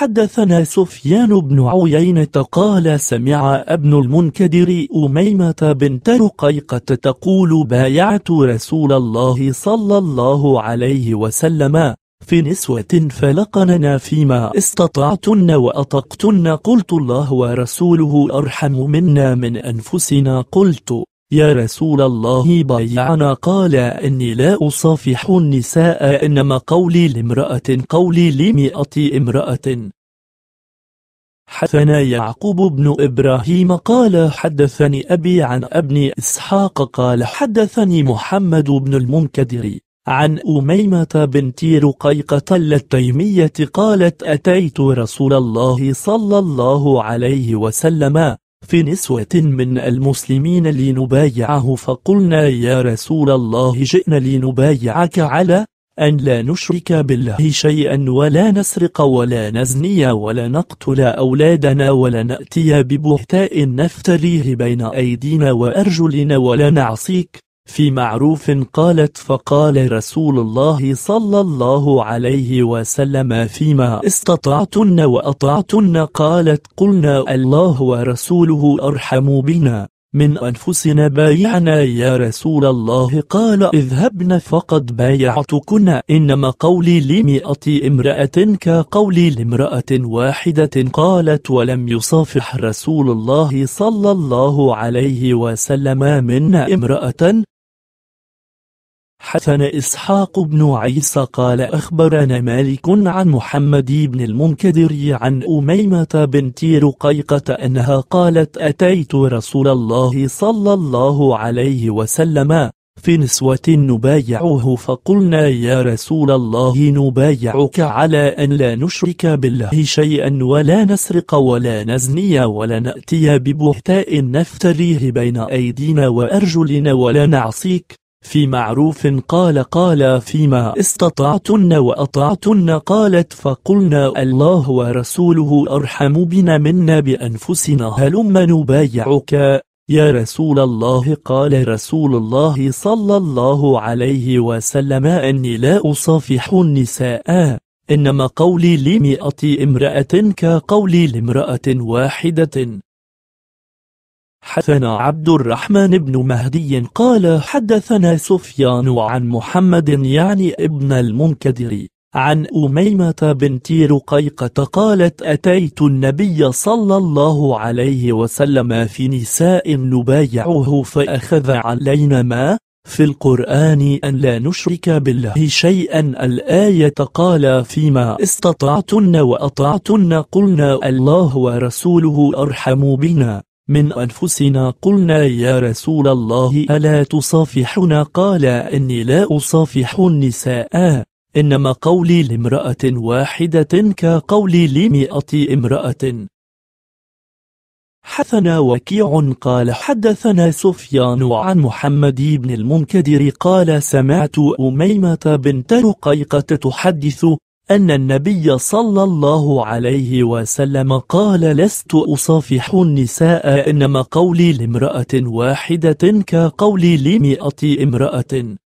حدثنا سفيان بن عيينة قال سمع ابن المنكدر أميمة بنت رقيقة تقول بايعت رسول الله صلى الله عليه وسلم في نسوة فلقننا فيما استطعتن وأطقتن قلت الله ورسوله أرحم منا من أنفسنا قلت يا رسول الله بايعنا قال إني لا أصافح النساء إنما قولي لامرأة قولي لمئة امرأة حدثنا يعقوب بن إبراهيم قال حدثني أبي عن ابن إسحاق قال حدثني محمد بن المنكدر عن أميمة بنت رقيقة التيمية قالت أتيت رسول الله صلى الله عليه وسلم في نسوة من المسلمين لنبايعه فقلنا يا رسول الله جئنا لنبايعك على أن لا نشرك بالله شيئا ولا نسرق ولا نزني ولا نقتل أولادنا ولا نأتي ببهتاء نفتريه بين أيدينا وأرجلنا ولا نعصيك في معروف قالت فقال رسول الله صلى الله عليه وسلم فيما استطعتن وأطعتن قالت قلنا الله ورسوله أرحم بنا من أنفسنا بايعنا يا رسول الله قال اذهبن فقد بايعتكن إنما قولي لمئة امرأة كقولي لامرأة واحدة قالت ولم يصافح رسول الله صلى الله عليه وسلم منا امرأة حسن إسحاق بن عيسى قال أخبرنا مالك عن محمد بن المنكدر عن أميمة بنت رقيقة أنها قالت أتيت رسول الله صلى الله عليه وسلم في نسوة نبايعه فقلنا يا رسول الله نبايعك على أن لا نشرك بالله شيئا ولا نسرق ولا نزني ولا نأتي ببهتاء نفتريه بين أيدينا وأرجلنا ولا نعصيك في معروف قال قال فيما استطعتن وأطعتن قالت فقلنا الله ورسوله أرحم بنا منا بأنفسنا هلم نبايعك يا رسول الله قال رسول الله صلى الله عليه وسلم أني لا أصافح النساء إنما قولي لمئة امرأة كقولي لامرأة واحدة حدثنا عبد الرحمن بن مهدي قال حدثنا سفيان عن محمد يعني ابن المنكدر عن أميمة بنت رقيقة قالت أتيت النبي صلى الله عليه وسلم في نساء نبايعه فأخذ علينا ما في القرآن أن لا نشرك بالله شيئا الآية قال فيما استطعتن وأطعتن قلنا الله ورسوله أرحم بنا من أنفسنا قلنا يا رسول الله ألا تصافحنا قال إني لا أصافح النساء إنما قولي لامرأة واحدة كقولي لمئة امرأة حثنا وكيع قال حدثنا سفيان عن محمد بن المنكدر قال سمعت أميمة بنت رقيقة تحدث أن النبي صلى الله عليه وسلم قال لست أصافح النساء إنما قولي لامرأة واحدة كقولي لمئة امرأة